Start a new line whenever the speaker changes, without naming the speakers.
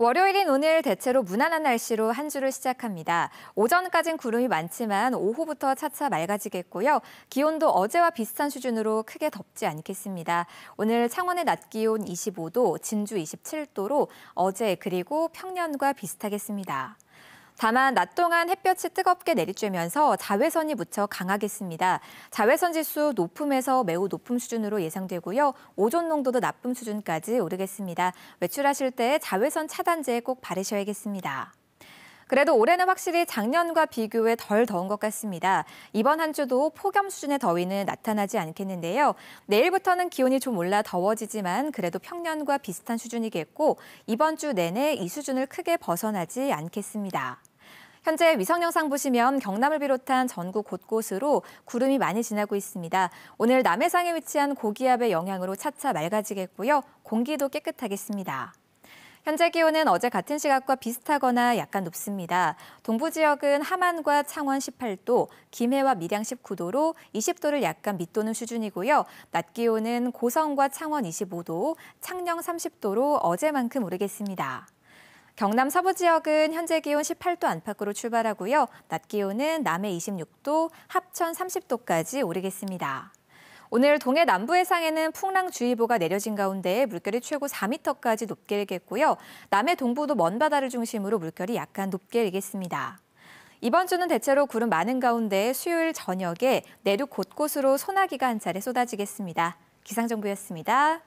월요일인 오늘 대체로 무난한 날씨로 한 주를 시작합니다. 오전까진 구름이 많지만 오후부터 차차 맑아지겠고요. 기온도 어제와 비슷한 수준으로 크게 덥지 않겠습니다. 오늘 창원의 낮 기온 25도, 진주 27도로 어제 그리고 평년과 비슷하겠습니다. 다만 낮 동안 햇볕이 뜨겁게 내리쬐면서 자외선이 무척 강하겠습니다. 자외선 지수 높음에서 매우 높음 수준으로 예상되고요. 오존 농도도 나쁨 수준까지 오르겠습니다. 외출하실 때 자외선 차단제 꼭 바르셔야겠습니다. 그래도 올해는 확실히 작년과 비교해 덜 더운 것 같습니다. 이번 한 주도 폭염 수준의 더위는 나타나지 않겠는데요. 내일부터는 기온이 좀 올라 더워지지만 그래도 평년과 비슷한 수준이겠고 이번 주 내내 이 수준을 크게 벗어나지 않겠습니다. 현재 위성 영상 보시면 경남을 비롯한 전국 곳곳으로 구름이 많이 지나고 있습니다. 오늘 남해상에 위치한 고기압의 영향으로 차차 맑아지겠고요. 공기도 깨끗하겠습니다. 현재 기온은 어제 같은 시각과 비슷하거나 약간 높습니다. 동부 지역은 함안과 창원 18도, 김해와 밀양 19도로 20도를 약간 밑도는 수준이고요. 낮 기온은 고성과 창원 25도, 창녕 30도로 어제만큼 오르겠습니다. 경남 서부 지역은 현재 기온 18도 안팎으로 출발하고요. 낮 기온은 남해 26도, 합천 30도까지 오르겠습니다. 오늘 동해 남부 해상에는 풍랑주의보가 내려진 가운데 물결이 최고 4m까지 높게 일겠고요. 남해 동부도 먼 바다를 중심으로 물결이 약간 높게 일겠습니다. 이번 주는 대체로 구름 많은 가운데 수요일 저녁에 내륙 곳곳으로 소나기가 한 차례 쏟아지겠습니다. 기상정보였습니다.